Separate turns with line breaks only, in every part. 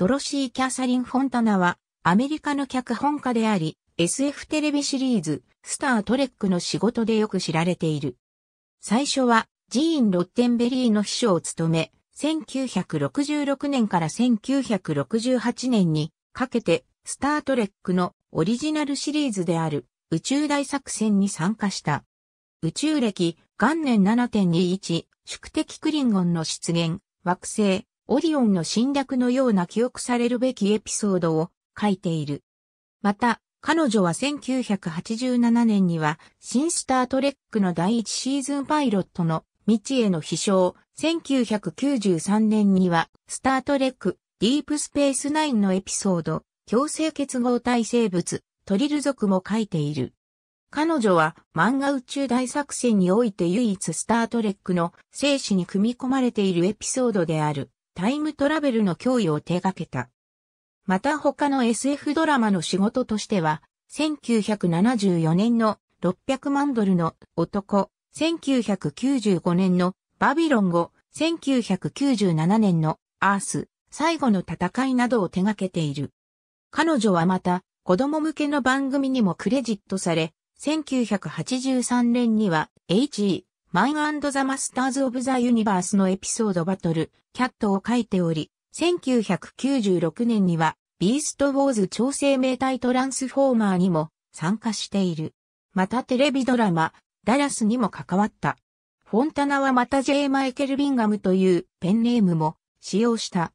ドロシー・キャサリン・フォンタナは、アメリカの脚本家であり、SF テレビシリーズ、スター・トレックの仕事でよく知られている。最初は、ジーン・ロッテンベリーの秘書を務め、1966年から1968年にかけて、スター・トレックのオリジナルシリーズである宇宙大作戦に参加した。宇宙歴元年7.21、宿敵クリンゴンの出現、惑星、オリオンの侵略のような記憶されるべきエピソードを書いている。また、彼女は1987年には、新スタートレックの第1シーズンパイロットの未知への飛翔、1993年には、スタートレック、ディープスペースナインのエピソード、強制結合体生物、トリル族も書いている。彼女は漫画宇宙大作戦において唯一スタートレックの生死に組み込まれているエピソードである。タイムトラベルの脅威を手掛けた。また他の SF ドラマの仕事としては、1974年の600万ドルの男、1995年のバビロン語、1997年のアース、最後の戦いなどを手掛けている。彼女はまた、子供向けの番組にもクレジットされ、1983年には H.E. マインザ・マスターズ・オブ・ザ・ユニバースのエピソードバトル、キャットを書いており、1996年には、ビースト・ウォーズ超生命体トランスフォーマーにも参加している。またテレビドラマ、ダラスにも関わった。フォンタナはまた J. マイケル・ビンガムというペンネームも使用した。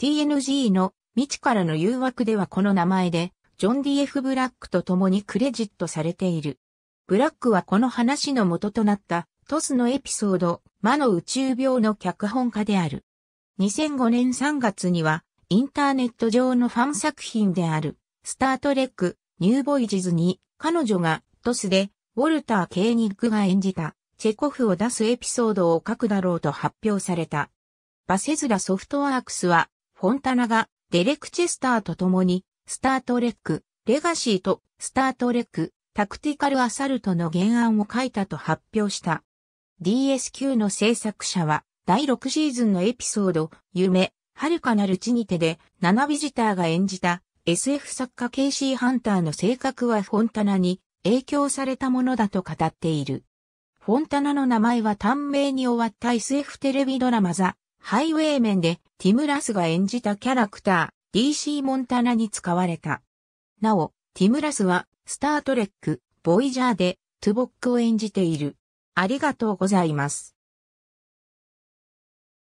TNG の未知からの誘惑ではこの名前で、ジョン・ D.F. ブラックと共にクレジットされている。ブラックはこの話の元となったトスのエピソード、魔の宇宙病の脚本家である。2005年3月には、インターネット上のファン作品である、スタートレック、ニューボイジズに、彼女が、トスで、ウォルター・ケーニッグが演じた、チェコフを出すエピソードを書くだろうと発表された。バセズラソフトワークスは、フォンタナがデレク・チェスターと共に、スタートレック、レガシーと、スタートレック、タクティカル・アサルトの原案を書いたと発表した。DSQ の制作者は、第6シーズンのエピソード、夢、遥かなる地にてで、ナナビジターが演じた SF 作家ケイシー・ハンターの性格はフォンタナに影響されたものだと語っている。フォンタナの名前は短命に終わった SF テレビドラマザ・ハイウェイメンでティム・ラスが演じたキャラクター DC モンタナに使われた。なお、ティム・ラスはスター・トレック、ボイジャーでトゥボックを演じている。ありがとうございます。